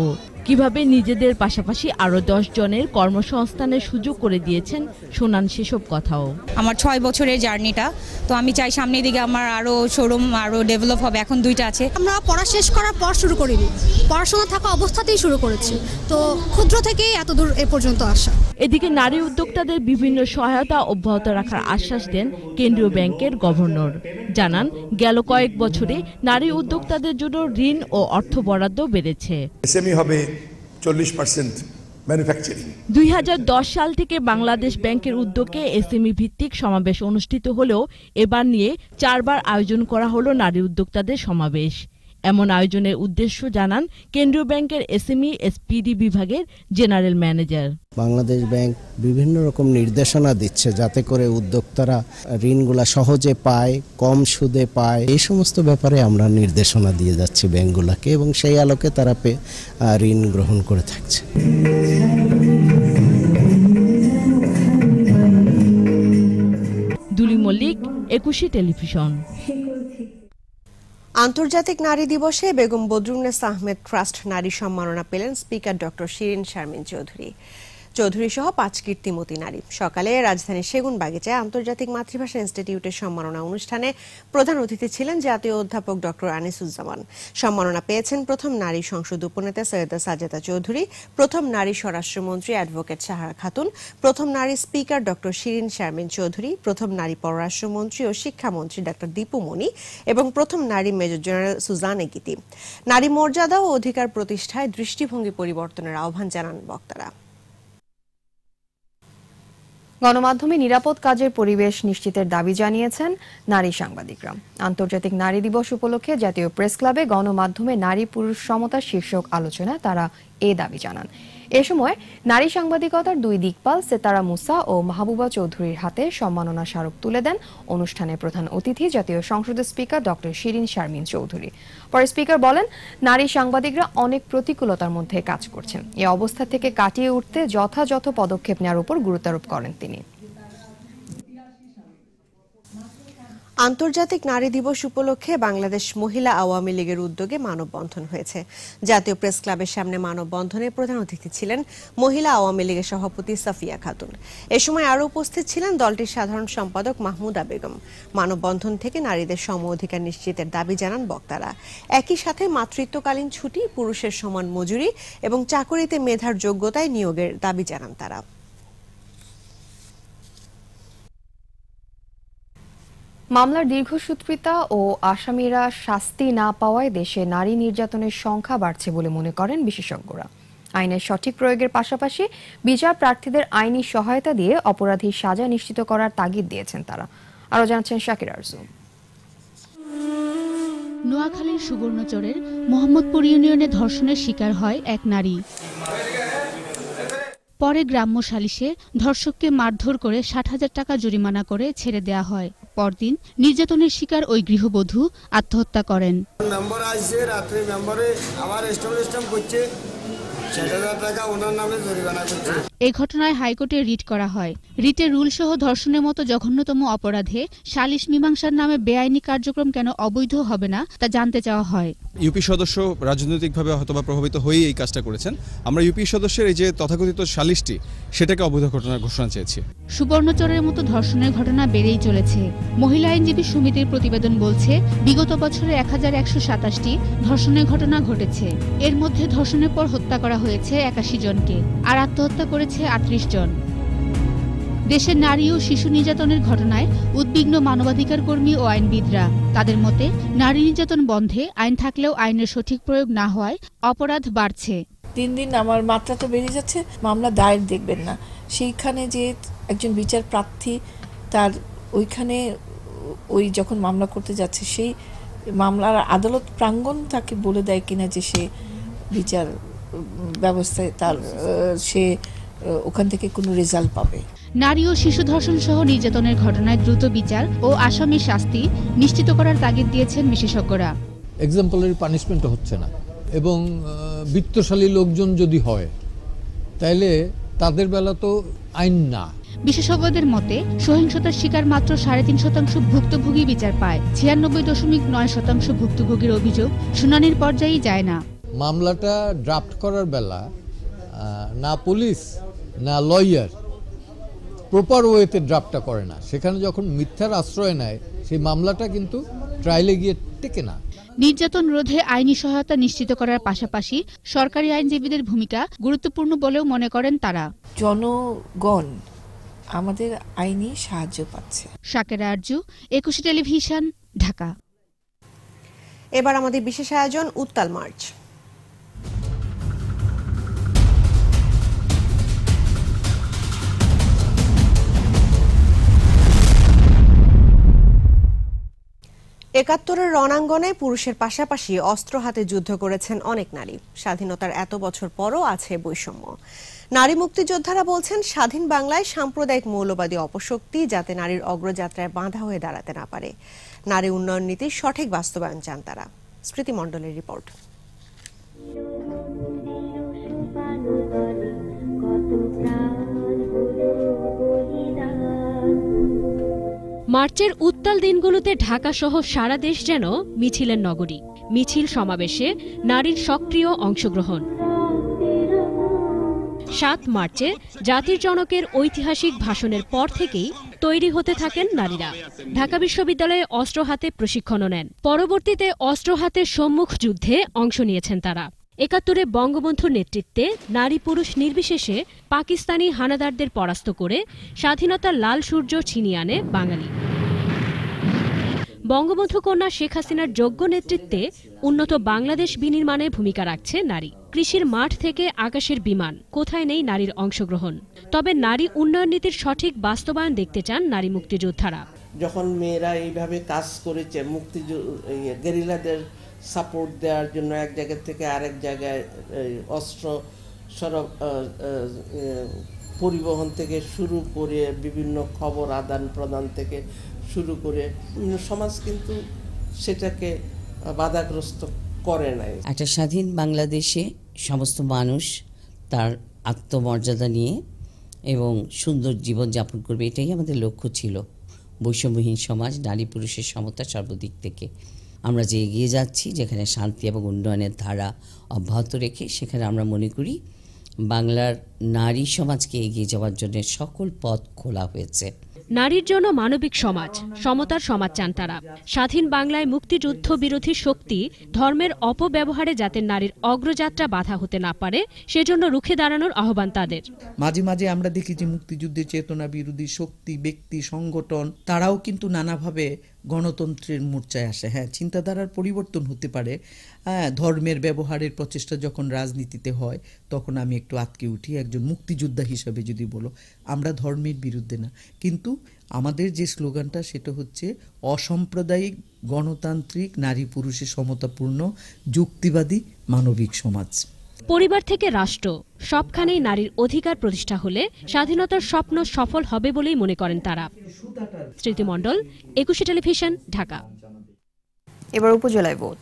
কিভাবে নিজেদের পাশাপাশি আরও দশ জনের কর্মসংস্থানের সুযোগ করে দিয়েছেন শোনান সেসব কথাও আমার ছয় বছরের জার্নিটা তো আমি চাই সামনের দিকে আমার আরও শোরুম আরও ডেভেলপ হবে এখন দুইটা আছে আমরা পড়া শেষ করার পর শুরু করিনি পড়াশোনা থাকা অবস্থাতেই শুরু করেছি তো ক্ষুদ্র থেকেই এত দূর এ পর্যন্ত আসা এদিকে নারী উদ্যোক্তাদের বিভিন্ন সহায়তা অব্যাহত রাখার আশ্বাস দেন কেন্দ্রীয় ব্যাংকের গভর্নর জানান গেল কয়েক বছরে নারী উদ্যোক্তাদের জন্য ঋণ ও অর্থ বরাদ্দ বেড়েছে দুই হাজার দশ দুই সাল থেকে বাংলাদেশ ব্যাংকের উদ্যোগে এসএমই ভিত্তিক সমাবেশ অনুষ্ঠিত হলেও এবার নিয়ে চারবার আয়োজন করা হলো নারী উদ্যোক্তাদের সমাবেশ এমন আয়োজনের উদ্দেশ্য জানান কেন্দ্রীয় ব্যাংকের এসএমই এসপিডি বিভাগের জেনারেল ম্যানেজার বাংলাদেশ ব্যাংক বিভিন্ন রকম নির্দেশনা দিচ্ছে যাতে করে উদ্যোক্তারা ঋণগুলা সহজে পায় কম সুদে পায় এই সমস্ত ব্যাপারে আমরা নির্দেশনা দিয়ে যাচ্ছি ব্যাংকগুলোকে এবং সেই আলোকে তারা ঋণ গ্রহণ করে থাকছে দুলি মল্লিক একুশে টেলিভিশন আন্তর্জাতিক নারী দিবসে বেগম বদরুন্নেসা আহমেদ ট্রাস্ট নারী সম্মাননা পেলেন স্পিকার ডক্টর শিরিন শারমিন চৌধুরী চৌধুরী সহ পাঁচ কীর্তিমতী নারী সকালে রাজধানীর সেগুন বাগিচায় আন্তর্জাতিক মাতৃভাষা ইনস্টিটিউটের সম্মাননা অনুষ্ঠানে প্রধান অতিথি ছিলেন জাতীয় অধ্যাপক ডক্টর আনিসুজ্জামান সম্মাননা পেয়েছেন প্রথম নারী সংসদ উপনেতা সৈয়দা সাজেদা চৌধুরী প্রথম নারী স্বরাষ্ট্রমন্ত্রী অ্যাডভোকেট সাহারা খাতুন প্রথম নারী স্পিকার ডক্টর শিরিন শারমিন চৌধুরী প্রথম নারী পররাষ্ট্রমন্ত্রী ও শিক্ষামন্ত্রী ডক্টর দীপু মনি এবং প্রথম নারী মেজর জেনারেল সুজান এগিতি নারী মর্যাদা ও অধিকার প্রতিষ্ঠায় দৃষ্টিভঙ্গি পরিবর্তনের আহ্বান জানান বক্তারা গণমাধ্যমে নিরাপদ কাজের পরিবেশ নিশ্চিতের দাবি জানিয়েছেন নারী সাংবাদিকরা আন্তর্জাতিক নারী দিবস উপলক্ষে জাতীয় প্রেস ক্লাবে গণমাধ্যমে নারী পুরুষ সমতা শীর্ষক আলোচনা তারা এ দাবি জানান এ সময় নারী সাংবাদিকতার দুই দিকপাল সেতারা মুসা ও মাহবুবা চৌধুরীর হাতে সম্মাননা স্মারক তুলে দেন অনুষ্ঠানে প্রধান অতিথি জাতীয় সংসদের স্পিকার ডক্টর শিরিন শারমিন চৌধুরী পরে স্পিকার বলেন নারী সাংবাদিকরা অনেক প্রতিকূলতার মধ্যে কাজ করছেন এ অবস্থা থেকে কাটিয়ে উঠতে যথাযথ পদক্ষেপ নেওয়ার উপর গুরুত্বারোপ করেন তিনি আন্তর্জাতিক নারী দিবস উপলক্ষে বাংলাদেশ মহিলা আওয়ামী লীগের উদ্যোগে মানববন্ধন হয়েছে জাতীয় প্রেস ক্লাবের সামনে মানববন্ধনে প্রধান অতিথি ছিলেন মহিলা আওয়ামী লীগের সভাপতি সাফিয়া খাতুন এ সময় আরও উপস্থিত ছিলেন দলটির সাধারণ সম্পাদক মাহমুদা বেগম মানববন্ধন থেকে নারীদের সম অধিকার নিশ্চিতের দাবি জানান বক্তারা একই সাথে মাতৃত্বকালীন ছুটি পুরুষের সমান মজুরি এবং চাকুরিতে মেধার যোগ্যতায় নিয়োগের দাবি জানান তারা মামলার দীর্ঘসূত্রিতা ও আসামিরা শাস্তি না পাওয়ায় দেশে নারী নির্যাতনের সংখ্যা বাড়ছে বলে মনে করেন বিশেষজ্ঞরা আইনের সঠিক প্রয়োগের পাশাপাশি বিচার প্রার্থীদের আইনি সহায়তা দিয়ে অপরাধীর সাজা নিশ্চিত করার তাগিদ দিয়েছেন তারা আরও জানাচ্ছেন শাকির আরজু নোয়াখালীর সুবর্ণচরের মোহাম্মদপুর ইউনিয়নে ধর্ষণের শিকার হয় এক নারী পরে গ্রাম্য সালিশে ধর্ষককে মারধর করে ষাট হাজার টাকা জরিমানা করে ছেড়ে দেয়া হয় পরদিন নির্যাতনের শিকার ওই গৃহবধূ আত্মহত্যা করেন মেম্বার আসছে রাত্রে মেম্বারে আমার স্টম স্টম করছে এই ঘটনায় হাইকোর্টে রিট করা হয় রিটে রুল সহ ধর্ষণের মতো জঘন্যতম অপরাধে সালিশ মীমাংসার নামে বেআইনি কার্যক্রম কেন অবৈধ হবে না তা জানতে চাওয়া হয় ইউপি সদস্য রাজনৈতিকভাবে হয়তোবা প্রভাবিত হয়ে এই কাজটা করেছেন আমরা ইউপি সদস্যের এই যে তথাকথিত সালিশটি সেটাকে অবৈধ ঘটনা ঘোষণা চেয়েছি সুবর্ণচরের মতো ধর্ষণের ঘটনা বেড়েই চলেছে মহিলা আইনজীবী সমিতির প্রতিবেদন বলছে বিগত বছরে এক হাজার একশো ধর্ষণের ঘটনা ঘটেছে এর মধ্যে ধর্ষণের পর হত্যা করা হয়েছে একাশি জনকে আর আত্মহত্যা করেছে আটত্রিশ জন দেশের নারী ও শিশু নির্যাতনের ঘটনায় উদ্বিগ্ন মানবাধিকার কর্মী ও আইনবিদরা তাদের মতে নারী নির্যাতন বন্ধে আইন থাকলেও আইনের সঠিক প্রয়োগ না হওয়ায় অপরাধ বাড়ছে দিন দিন আমার মাত্রা তো বেড়ে যাচ্ছে মামলা দায়ের দেখবেন না সেইখানে যে একজন বিচার প্রার্থী তার ওইখানে ওই যখন মামলা করতে যাচ্ছে সেই মামলার আদালত প্রাঙ্গণ তাকে বলে দেয় কিনা যে সে বিচার ব্যবস্থায় তার সে ওখান থেকে কোনো রেজাল্ট পাবে নারী ও শিশু ধর্ষণ সহ নির্যাতনের ঘটনায় দ্রুত বিচার ও আসামির শাস্তি নিশ্চিত করার তাগিদ দিয়েছেন বিশেষজ্ঞরা এক্সাম্পলের পানিশমেন্ট হচ্ছে না এবং বিত্তশালী লোকজন যদি হয় তাইলে তাদের বেলা তো আইন না বিশেষজ্ঞদের মতে সহিংসতার শিকার মাত্র সাড়ে তিন শতাংশ ভুক্তভোগী বিচার পায় ছিয়ানব্বই দশমিক নয় শতাংশ ভুক্তভোগীর অভিযোগ শুনানির পর্যায়ে যায় না মামলাটা ড্রাফট করার বেলা না পুলিশ না লয়ার প্রপার ওয়েতে ড্রাফটটা করে না সেখানে যখন মিথ্যার আশ্রয় নেয় সেই মামলাটা কিন্তু ট্রায়ালে গিয়ে টেকে না নির্যাতন রোধে আইনি সহায়তা নিশ্চিত করার পাশাপাশি সরকারি আইনজীবীদের ভূমিকা গুরুত্বপূর্ণ বলেও মনে করেন তারা জনগণ আমাদের আইনি সাহায্য পাচ্ছে সাকেরা আরজু একুশে টেলিভিশন ঢাকা এবার আমাদের বিশেষ আয়োজন উত্তাল মার্চ একাত্তরের রণাঙ্গনে পুরুষের পাশাপাশি অস্ত্র হাতে যুদ্ধ করেছেন অনেক নারী স্বাধীনতার এত বছর পরও আছে বৈষম্য নারী মুক্তিযোদ্ধারা বলছেন স্বাধীন বাংলায় সাম্প্রদায়িক মৌলবাদী অপশক্তি যাতে নারীর অগ্রযাত্রায় বাধা হয়ে দাঁড়াতে না পারে নারী উন্নয়ন নীতির সঠিক বাস্তবায়ন চান তারা স্মৃতি রিপোর্ট কত মার্চের উত্তাল দিনগুলোতে সহ সারা দেশ যেন মিছিলের নগরী মিছিল সমাবেশে নারীর সক্রিয় অংশগ্রহণ সাত মার্চে জাতির জনকের ঐতিহাসিক ভাষণের পর থেকেই তৈরি হতে থাকেন নারীরা ঢাকা বিশ্ববিদ্যালয়ে অস্ত্র হাতে প্রশিক্ষণও নেন পরবর্তীতে অস্ত্র হাতে সম্মুখ যুদ্ধে অংশ নিয়েছেন তারা একাত্তরে বঙ্গবন্ধুর নেতৃত্বে নারী পুরুষ নির্বিশেষে পাকিস্তানি হানাদারদের পরাস্ত করে স্বাধীনতার লাল সূর্য ছিনিয়ে আনে বাঙালি বঙ্গবন্ধু কন্যা শেখ হাসিনার যোগ্য নেতৃত্বে উন্নত বাংলাদেশ বিনির্মাণে ভূমিকা রাখছে নারী কৃষির মাঠ থেকে আকাশের বিমান কোথায় নেই নারীর অংশগ্রহণ তবে নারী উন্নয়ন নীতির সঠিক বাস্তবায়ন দেখতে চান নারী মুক্তিযোদ্ধারা যখন মেয়েরা এইভাবে কাজ করেছে মুক্তিযুদ্ধ গেরিলাদের সাপোর্ট দেওয়ার জন্য এক জায়গা থেকে আরেক জায়গায় অস্ত্র সরব পরিবহন থেকে শুরু করে বিভিন্ন খবর আদান প্রদান থেকে শুরু করে সমাজ কিন্তু সেটাকে বাধাগ্রস্ত করে নাই একটা স্বাধীন বাংলাদেশে সমস্ত মানুষ তার আত্মমর্যাদা নিয়ে এবং সুন্দর জীবন যাপন করবে এটাই আমাদের লক্ষ্য ছিল বৈষম্যহীন সমাজ নারী পুরুষের সমতা সর্বদিক থেকে আমরা যে এগিয়ে যাচ্ছি যেখানে শান্তি এবং উন্নয়নের ধারা অব্যাহত রেখে সেখানে আমরা মনে করি বাংলার নারী সমাজকে এগিয়ে যাওয়ার জন্য সকল পথ খোলা হয়েছে নারীর জন্য মানবিক সমাজ সমতার সমাজ চান তারা স্বাধীন বাংলায় মুক্তিযুদ্ধ বিরোধী শক্তি ধর্মের অপব্যবহারে যাতে নারীর অগ্রযাত্রা বাধা হতে না পারে সেজন্য রুখে দাঁড়ানোর আহ্বান তাদের মাঝে মাঝে আমরা দেখি যে মুক্তিযুদ্ধের চেতনা বিরোধী শক্তি ব্যক্তি সংগঠন তারাও কিন্তু নানাভাবে গণতন্ত্রের মোর্চায় আসে হ্যাঁ চিন্তাধারার পরিবর্তন হতে পারে হ্যাঁ ধর্মের ব্যবহারের প্রচেষ্টা যখন রাজনীতিতে হয় তখন আমি একটু আটকে উঠি একজন মুক্তিযোদ্ধা হিসাবে যদি বলো আমরা ধর্মের বিরুদ্ধে না কিন্তু আমাদের যে স্লোগানটা সেটা হচ্ছে অসাম্প্রদায়িক গণতান্ত্রিক নারী পুরুষের সমতাপূর্ণ যুক্তিবাদী মানবিক সমাজ পরিবার থেকে রাষ্ট্র সবখানেই নারীর অধিকার প্রতিষ্ঠা হলে স্বাধীনতার স্বপ্ন সফল হবে বলেই মনে করেন তারা স্মৃতিমণ্ডল একুশে টেলিভিশন ঢাকা এবার উপজেলায় বোধ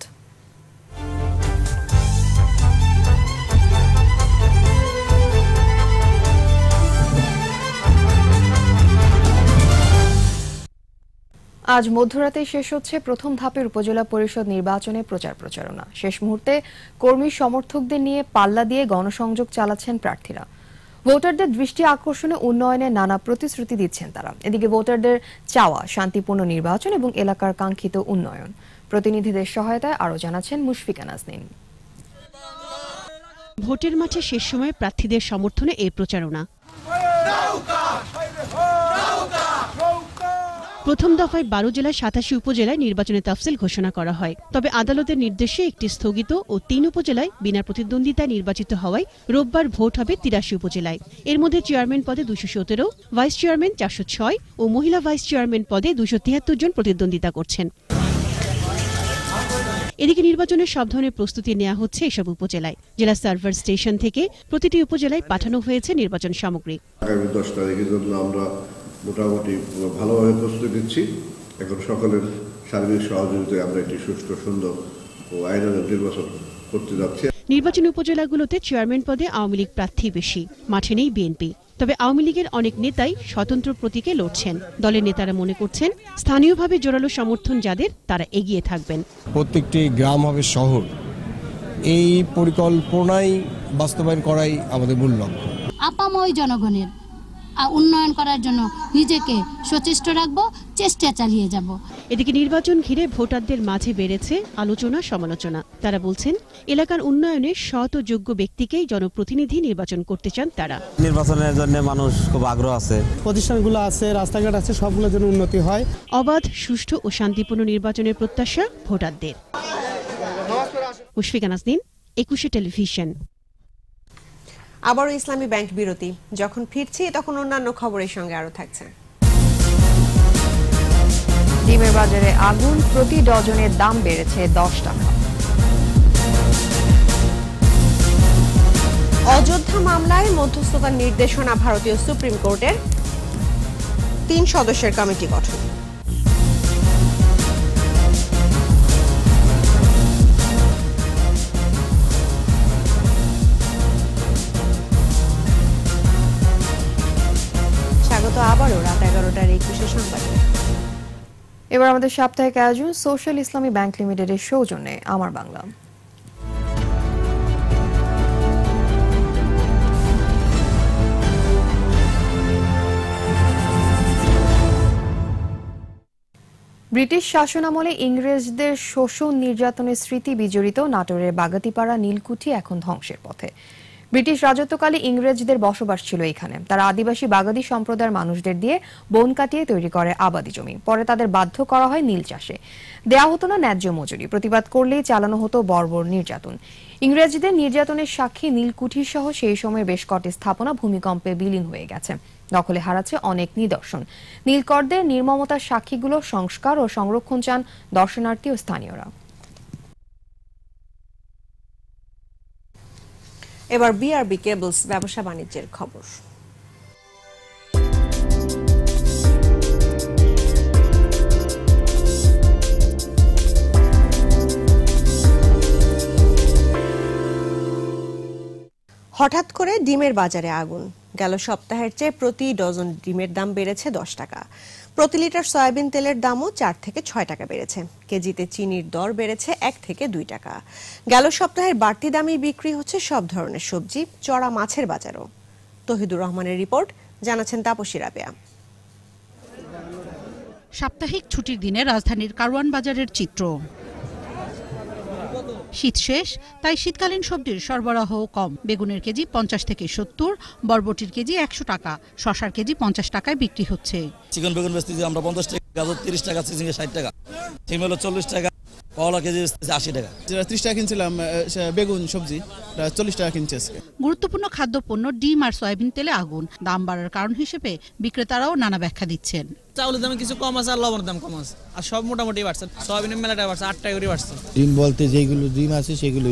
আজ মধ্যরাতে শেষ হচ্ছে প্রথম ধাপের উপজেলা পরিষদ নির্বাচনে প্রচার প্রচারণা শেষ মুহূর্তে কর্মী সমর্থকদের নিয়ে পাল্লা দিয়ে গণসংযোগ চালাচ্ছেন প্রার্থীরা ভোটারদের দৃষ্টি আকর্ষণে উন্নয়নে নানা প্রতিশ্রুতি দিচ্ছেন তারা এদিকে ভোটারদের চাওয়া শান্তিপূর্ণ নির্বাচন এবং এলাকার কাঙ্ক্ষিত উন্নয়ন প্রতিনিধিদের সহায়তায় আরও জানাচ্ছেন মুশফিকা নাজনীন ভোটের মাঠে শেষ সময়ে প্রার্থীদের সমর্থনে এই প্রচারণা প্রথম দফায় বারো জেলায় সাতাশি উপজেলায় নির্বাচনের তফসিল ঘোষণা করা হয় তবে আদালতের নির্দেশে একটি স্থগিত ও তিন উপজেলায় বিনা প্রতিদ্বন্দ্বিতায় নির্বাচিত হওয়ায় রোববার ভোট হবে তিরাশি উপজেলায় এর মধ্যে চেয়ারম্যান পদে দুশো সতেরো ভাইস চেয়ারম্যান চারশো ছয় ও মহিলা ভাইস চেয়ারম্যান পদে দুশো তিয়াত্তর জন প্রতিদ্বন্দ্বিতা করছেন এদিকে নির্বাচনের সব ধরনের প্রস্তুতি নেওয়া হচ্ছে এসব উপজেলায় জেলা সার্ভার স্টেশন থেকে প্রতিটি উপজেলায় পাঠানো হয়েছে নির্বাচন সামগ্রী আগামী দশ তারিখের জন্য আমরা মোটামুটি ভালোভাবে প্রস্তুতি নিচ্ছি এখন সকলের সার্বিক সহযোগিতায় আমরা একটি সুষ্ঠু সুন্দর ও আইনানুগ নির্বাচন করতে যাচ্ছি নির্বাচন উপজেলাগুলোতে চেয়ারম্যান পদে আওয়ামী লীগ প্রার্থী বেশি মাঠে নেই বিএনপি তবে আওয়ামী লীগের অনেক নেতাই স্বতন্ত্র প্রতীকে লড়ছেন দলের নেতারা মনে করছেন স্থানীয়ভাবে জোরালো সমর্থন যাদের তারা এগিয়ে থাকবেন প্রত্যেকটি গ্রাম হবে শহর এই পরিকল্পনাই বাস্তবায়ন করাই আমাদের মূল লক্ষ্য আপাময় জনগণের উন্নয়ন করার জন্য নিজেকে সচেষ্ট রাখবো চেষ্টা চালিয়ে যাব এদিকে নির্বাচন ঘিরে ভোটারদের মাঝে বেড়েছে আলোচনা সমালোচনা তারা বলছেন এলাকার উন্নয়নে শত যোগ্য ব্যক্তিকেই জনপ্রতিনিধি নির্বাচন করতে চান তারা নির্বাচনের জন্য মানুষ খুব আগ্রহ আছে প্রতিষ্ঠানগুলো আছে রাস্তাঘাট আছে সবগুলো যেন উন্নতি হয় অবাধ সুষ্ঠু ও শান্তিপূর্ণ নির্বাচনের প্রত্যাশা ভোটারদের মুশফিকা নাজনীন একুশে টেলিভিশন আবারও ইসলামী ব্যাংক বিরতি যখন ফিরছি তখন অন্যান্য খবরের সঙ্গে আরো থাকছে ডিমের বাজারে আগুন প্রতি ডজনের দাম বেড়েছে দশ টাকা অযোধ্যা মামলায় মধ্যস্থতার নির্দেশনা ভারতীয় সুপ্রিম কোর্টের তিন সদস্যের কমিটি গঠন রাত এগারোটার একুশে সাংবাদিক এবার আমাদের সাপ্তাহিক আয়োজন সোশ্যাল ইসলামী ব্যাংক লিমিটেডের সৌজন্যে আমার বাংলা ব্রিটিশ শাসনামলে ইংরেজদের শোষণ নির্যাতনের স্মৃতি বিজড়িত নাটোরের বাগাতিপাড়া নীলকুঠি এখন ধ্বংসের পথে ব্রিটিশ রাজত্বকালে ইংরেজদের বসবাস ছিল এখানে তারা আদিবাসী বাগাদি সম্প্রদায়ের মানুষদের দিয়ে বন কাটিয়ে তৈরি করে আবাদি জমি পরে তাদের বাধ্য করা হয় নীল চাষে দেয়া হতো না ন্যায্য মজুরি প্রতিবাদ করলেই চালানো হতো বর্বর নির্যাতন ইংরেজদের নির্যাতনের সাক্ষী নীলকুঠির সহ সেই সময়ে বেশ কটি স্থাপনা ভূমিকম্পে বিলীন হয়ে গেছে দখলে হারাচ্ছে অনেক নিদর্শন নীলকরদের নির্মমতার সাক্ষীগুলো সংস্কার ও সংরক্ষণ চান দর্শনার্থী ও স্থানীয়রা এবার বিআরবি কেবলস ব্যবসা বাণিজ্যের খবর হঠাৎ করে ডিমের বাজারে আগুন গেল সপ্তাহের চেয়ে প্রতি ডজন ডিমের দাম বেড়েছে দশ টাকা প্রতি লিটার সয়াবিন তেলের দামও চার থেকে ছয় টাকা বেড়েছে কেজিতে চিনির দর বেড়েছে এক থেকে দুই টাকা গেল সপ্তাহের বাড়তি দামে বিক্রি হচ্ছে সব ধরনের সবজি চড়া মাছের বাজারও তহিদুর রহমানের রিপোর্ট জানাচ্ছেন তাপসী রাবেয়া সাপ্তাহিক ছুটির দিনে রাজধানীর কারওয়ান বাজারের চিত্র শীত শেষ তাই শীতকালীন সবজির সরবরাহ কম বেগুনের কেজি পঞ্চাশ থেকে সত্তর বরবটির কেজি একশো টাকা শশার কেজি পঞ্চাশ টাকায় বিক্রি হচ্ছে চিকেন বেগুন বেচতেছি আমরা পঞ্চাশ গাজর তিরিশ টাকা চিচিঙ্গে ষাট টাকা সিম চল্লিশ টাকা করলা কেজি আশি টাকা ত্রিশ টাকা কিনছিলাম বেগুন সবজি চল্লিশ টাকা কিনছে গুরুত্বপূর্ণ খাদ্যপণ্য ডিম আর সয়াবিন তেলে আগুন দাম বাড়ার কারণ হিসেবে বিক্রেতারাও নানা ব্যাখ্যা দিচ্ছেন চাউলের দাম কিছু কম আছে আর লবণের দাম কম আছে আর সব মোটামুটি বাড়ছে সয়াবিনের মেলাটা বাড়ছে আট টাকা করে বাড়ছে ডিম বলতে যেগুলো ডিম আছে সেগুলো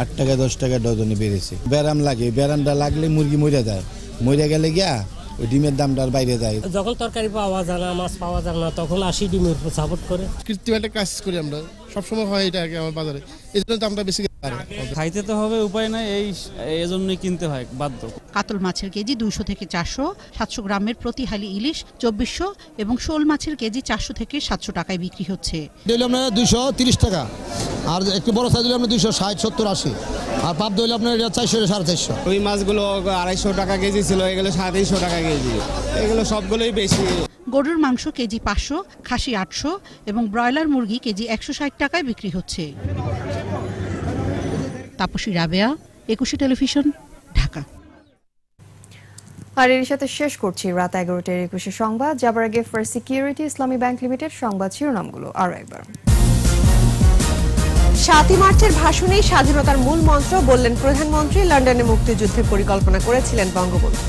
আট টাকা দশ টাকা ডজনে বেড়েছে ব্যারাম লাগে ব্যারামটা লাগলে মুরগি মরে যায় মরে গেলে গিয়া ডিমের দামটার বাইরে যায় যখন তরকারি পাওয়া যায় না মাছ পাওয়া যায় না তখন আসি ডিমের উপর সাপোর্ট করে কৃত্রিম একটা কাজ করি আমরা সবসময় হয় এটা আমার বাজারে এই জন্য দামটা বেশি খাইতে তো হবে উপায় নাই এই এজন্যই কিনতে হয় বাধ্য কাতল মাছের কেজি দুইশো থেকে চারশো সাতশো গ্রামের প্রতি হালি ইলিশ চব্বিশশো এবং শোল মাছের কেজি চারশো থেকে সাতশো টাকায় বিক্রি হচ্ছে ডেলি আপনার দুইশো তিরিশ টাকা আর একটু বড় সাইজ হলে আমরা ষাট সত্তর আশি আর পাপ দইলে আপনার এটা চারশো সাড়ে চারশো ওই মাছগুলো আড়াইশো টাকা কেজি ছিল এগুলো সাড়ে তিনশো টাকা কেজি এগুলো সবগুলোই বেশি গরুর মাংস কেজি পাঁচশো খাসি আটশো এবং ব্রয়লার মুরগি কেজি একশো ষাট টাকায় বিক্রি হচ্ছে তাপসী রাবেয়া একুশে টেলিভিশন ঢাকা আর এর সাথে শেষ করছি রাত এগারোটার একুশে সংবাদ যাবার আগে for security Islami bank limited সংবাদ শিরোনামগুলো আরও একবার সাতই মার্চের ভাষণে স্বাধীনতার মূল মন্ত্র বললেন প্রধানমন্ত্রী লন্ডনে মুক্তিযুদ্ধের পরিকল্পনা করেছিলেন বঙ্গবন্ধু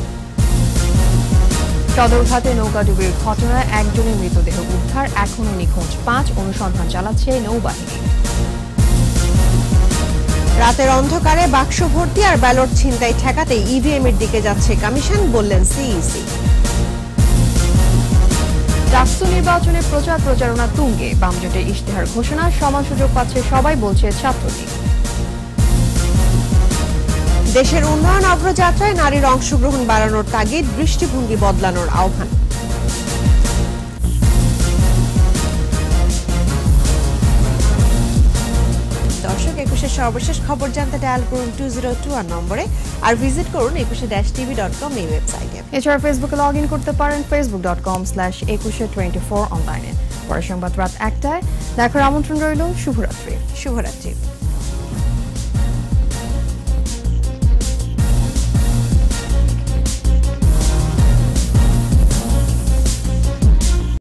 সদরঘাটে নৌকাডুবির ঘটনায় একজনের মৃতদেহ উদ্ধার এখনও নিখোঁজ পাঁচ অনুসন্ধান চালাচ্ছে নৌবাহিনী রাতের অন্ধকারে বাক্স ভর্তি আর ব্যালট ছিনতাই ঠেকাতে ইভিএম e এর দিকে যাচ্ছে কমিশন বললেন সিইসি ডাকসু e নির্বাচনে প্রচার প্রচারণা তুঙ্গে বামজোটের ইশতেহার ঘোষণা সমান সুযোগ পাচ্ছে সবাই বলছে ছাত্রলীগ দেশের উন্নয়ন অগ্রযাত্রায় নারীর অংশগ্রহণ বাড়ানোর তাগিদ দৃষ্টিভঙ্গি বদলানোর আহ্বান দর্শক একুশের সর্বশেষ খবর জানতে ডায়াল করুন টু জিরো টু আর নম্বরে আর ভিজিট করুন একুশে ড্যাশ টিভি ডট কম এই ওয়েবসাইটে এছাড়া ফেসবুকে লগ ইন করতে পারেন Facebook dot com slash Ekushey twenty four অনলাইনে পরে সংবাদ রাত একটায় দেখার আমন্ত্রণ রইল শুভরাত্রি শুভরাত্রি